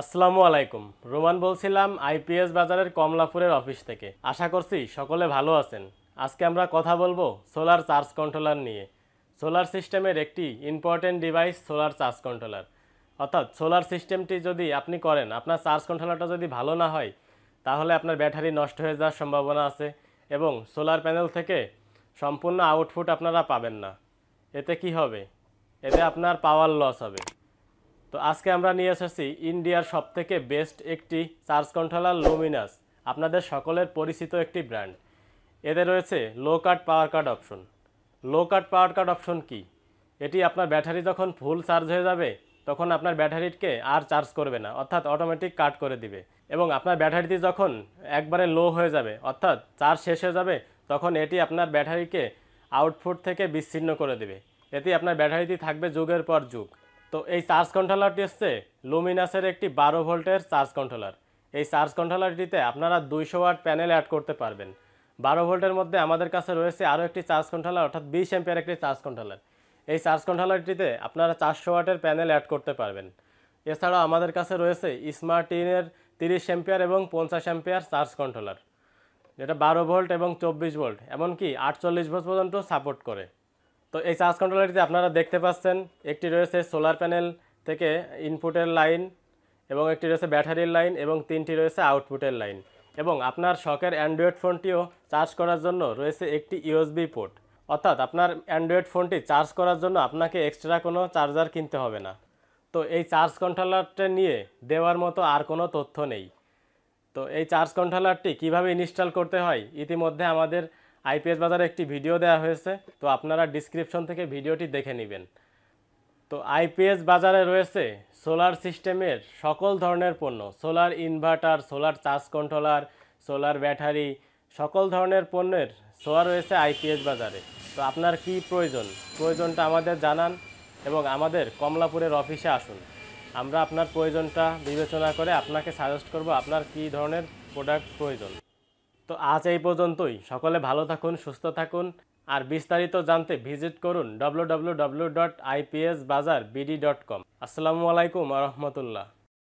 আসসালামু আলাইকুম রোমান বলছিলাম আইপিএস বাজারের কমলাপুরের অফিস থেকে আশা করছি সকলে ভালো আছেন আজকে আমরা কথা বলবো সোলার চার্জ কন্ট্রোলার নিয়ে সোলার সিস্টেমের একটি important device solar charge controller অর্থাৎ সোলার সিস্টেমটি যদি আপনি করেন আপনার চার্জ কন্ট্রোলারটা যদি ভালো না হয় তাহলে আপনার ব্যাটারি নষ্ট হয়ে যাওয়ার সম্ভাবনা আছে এবং সোলার প্যানেল থেকে সম্পূর্ণ আউটপুট আপনারা পাবেন না এতে কি হবে এতে আপনার পাওয়ার লস হবে তো আজকে আমরা নিয়ে এসেছি ইন্ডিয়ার সবথেকে বেস্ট একটি চার্জ কন্ট্রোলার লুমিনাস আপনাদের সকলের পরিচিত একটি ব্র্যান্ড এতে রয়েছে লো কাট পাওয়ার কাট অপশন লো কাট পাওয়ার কাট অপশন কি এটি আপনার ব্যাটারি যখন ফুল চার্জ হয়ে যাবে তখন আপনার ব্যাটারিকে আর চার্জ করবে না অর্থাৎ অটোমেটিক কাট করে দিবে এবং আপনার ব্যাটারিটি যখন একবারে লো হয়ে যাবে অর্থাৎ চার্জ শেষ হয়ে যাবে তখন এটি আপনার ব্যাটারিকে আউটপুট থেকে বিচ্ছিন্ন করে দেবে এতে আপনার ব্যাটারিটি থাকবে যুগের পর যুগ তো এই চার্জ কন্ট্রোলারটি হচ্ছে লুমিনাসের একটি বারো ভোল্টের চার্জ কন্ট্রোলার এই চার্জ কন্ট্রোলারটিতে আপনারা দুইশো ওয়াট প্যানেল অ্যাড করতে পারবেন বারো ভোল্টের মধ্যে আমাদের কাছে রয়েছে আরও একটি চার্জ কন্ট্রোলার অর্থাৎ বিশ এম্পিয়ার একটি চার্জ কন্ট্রোলার এই চার্জ কন্ট্রোলারটিতে আপনারা চারশো ওয়াটের প্যানেল অ্যাড করতে পারবেন এছাড়াও আমাদের কাছে রয়েছে স্মার্ট ইনের তিরিশ এম্পিয়ার এবং পঞ্চাশ এম্পিয়ার চার্জ কন্ট্রোলার যেটা বারো ভোল্ট এবং চব্বিশ ভোল্ট এমনকি আটচল্লিশ ভোল্ট পর্যন্ত সাপোর্ট করে তো এই চার্জ কন্ট্রোলারটিতে আপনারা দেখতে পাচ্ছেন একটি রয়েছে সোলার প্যানেল থেকে ইনপুটের লাইন এবং একটি রয়েছে ব্যাটারির লাইন এবং তিনটি রয়েছে আউটপুটের লাইন এবং আপনার শখের অ্যান্ড্রয়েড ফোনটিও চার্জ করার জন্য রয়েছে একটি ইউএসবি পোর্ট অর্থাৎ আপনার অ্যান্ড্রয়েড ফোনটি চার্জ করার জন্য আপনাকে এক্সট্রা কোনো চার্জার কিনতে হবে না তো এই চার্জ কন্ট্রোলারটা নিয়ে দেওয়ার মতো আর কোনো তথ্য নেই তো এই চার্জ কন্ট্রোলারটি কিভাবে ইনস্টল করতে হয় ইতিমধ্যে আমাদের আইপিএস বাজারে একটি ভিডিও দেওয়া হয়েছে তো আপনারা ডিসক্রিপশন থেকে ভিডিওটি দেখে নেবেন তো আইপিএস বাজারে রয়েছে সোলার সিস্টেমের সকল ধরনের পণ্য solar inverter solar charge controller solar battery সকল ধরনের পণ্যের সোয়া রয়েছে আইপিএস বাজারে তো আপনার কি প্রয়োজন প্রয়োজনটা আমাদের জানান এবং আমাদের কমলাপুরের অফিসে আসুন আমরা আপনার প্রয়োজনটা বিবেচনা করে আপনাকে সাজেস্ট করব আপনার কি ধরনের প্রোডাক্ট প্রয়োজন তো আজ এই পর্যন্তই সকলে ভালো থাকুন সুস্থ থাকুন আর বিস্তারিত জানতে ভিজিট করুন W W W dot IPS Bazar BD dot com আসসালামু আলাইকুম রহমতুল্লাহ